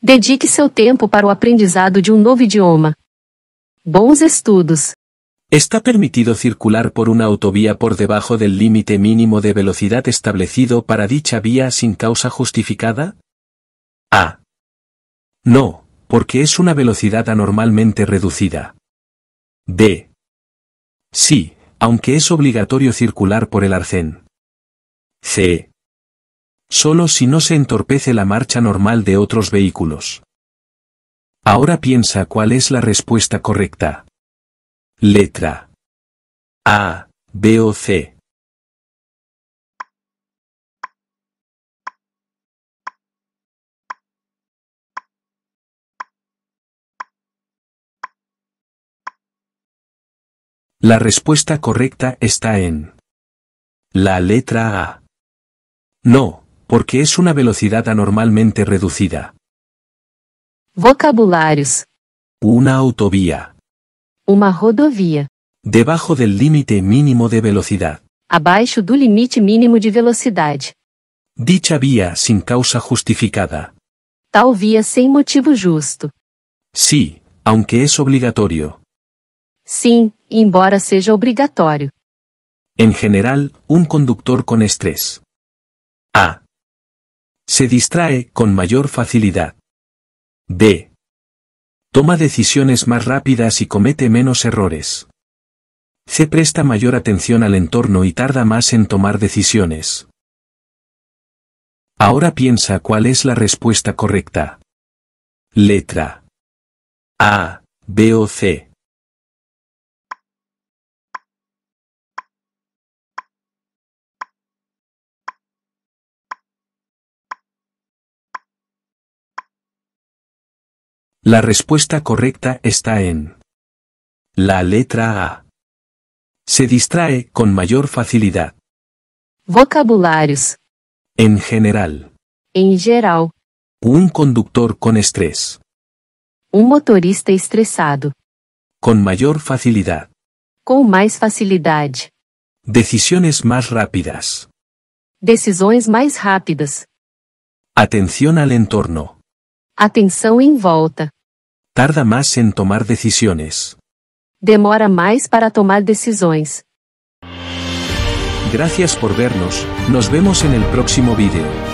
Dedique seu tempo para o aprendizado de un um nuevo idioma. Bons estudos. Está permitido circular por una autovía por debajo del límite mínimo de velocidad establecido para dicha vía sin causa justificada? A. No, porque es una velocidad anormalmente reducida. B. Sí, aunque es obligatorio circular por el arcén. C solo si no se entorpece la marcha normal de otros vehículos. Ahora piensa cuál es la respuesta correcta. Letra A, B o C. La respuesta correcta está en la letra A. No, porque es una velocidad anormalmente reducida. Vocabularios. Una autovía. Una rodovía. Debajo del límite mínimo de velocidad. Abaixo do límite mínimo de velocidad. Dicha vía sin causa justificada. Tal vía sin motivo justo. Sí, aunque es obligatorio. Sí, embora sea obligatorio. En general, un conductor con estrés. A. Se distrae con mayor facilidad. B. Toma decisiones más rápidas y comete menos errores. C. presta mayor atención al entorno y tarda más en tomar decisiones. Ahora piensa cuál es la respuesta correcta. Letra A, B o C. La respuesta correcta está en la letra A. Se distrae con mayor facilidad. Vocabularios. En general. En em general. Un conductor con estrés. Un um motorista estresado. Con mayor facilidad. Con más facilidad. Decisiones más rápidas. Decisiones más rápidas. Atención al entorno. Atención en em volta tarda más en tomar decisiones. Demora más para tomar decisiones. Gracias por vernos, nos vemos en el próximo vídeo.